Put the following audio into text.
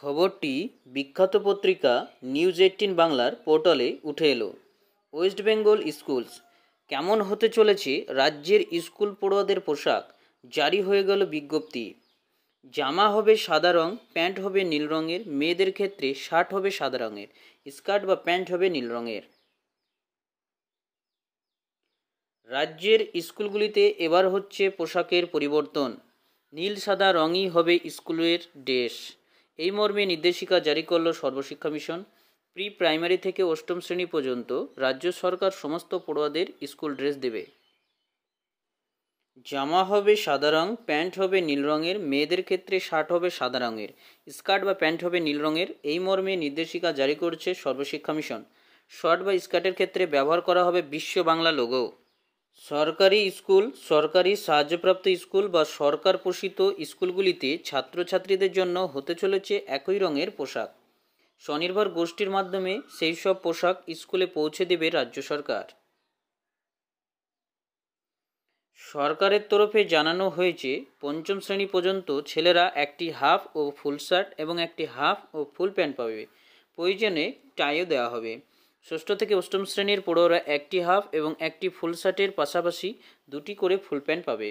খবরটি বিখ্যাত পত্রিকা নিউজ এইটিন বাংলার পোর্টালে উঠে এলো ওয়েস্ট বেঙ্গল স্কুলস কেমন হতে চলেছে রাজ্যের স্কুল পড়ুয়াদের পোশাক জারি হয়ে গেল বিজ্ঞপ্তি জামা হবে সাদা রং প্যান্ট হবে নীল রঙের মেয়েদের ক্ষেত্রে শার্ট হবে সাদা রঙের স্কার্ট বা প্যান্ট হবে নীল রঙের রাজ্যের স্কুলগুলিতে এবার হচ্ছে পোশাকের পরিবর্তন নীল সাদা রঙই হবে স্কুলের ড্রেস এই মর্মে নির্দেশিকা জারি করল সর্বশিক্ষা মিশন প্রি প্রাইমারি থেকে অষ্টম শ্রেণী পর্যন্ত রাজ্য সরকার সমস্ত পড়ুয়াদের স্কুল ড্রেস দেবে জামা হবে সাদা রঙ প্যান্ট হবে নীল রঙের মেয়েদের ক্ষেত্রে শার্ট হবে সাদা রঙের স্কার্ট বা প্যান্ট হবে নীল রঙের এই মর্মে নির্দেশিকা জারি করছে সর্বশিক্ষা মিশন শর্ট বা স্কার্টের ক্ষেত্রে ব্যবহার করা হবে বিশ্ব বাংলা লোগো সরকারি স্কুল সরকারি সাহায্যপ্রাপ্ত স্কুল বা সরকার পোষিত স্কুলগুলিতে ছাত্রছাত্রীদের জন্য হতে চলেছে একই রঙের পোশাক স্বনির্ভর গোষ্ঠীর মাধ্যমে সেই সব পোশাক স্কুলে পৌঁছে দেবে রাজ্য সরকার সরকারের তরফে জানানো হয়েছে পঞ্চম শ্রেণী পর্যন্ত ছেলেরা একটি হাফ ও ফুল শার্ট এবং একটি হাফ ও ফুল প্যান্ট পাবে প্রয়োজনে টাইও দেওয়া হবে ষষ্ঠ থেকে অষ্টম শ্রেণীর পড়ুয়ারা একটি হাফ এবং একটি ফুল শার্টের পাশাপাশি দুটি করে ফুল প্যান্ট পাবে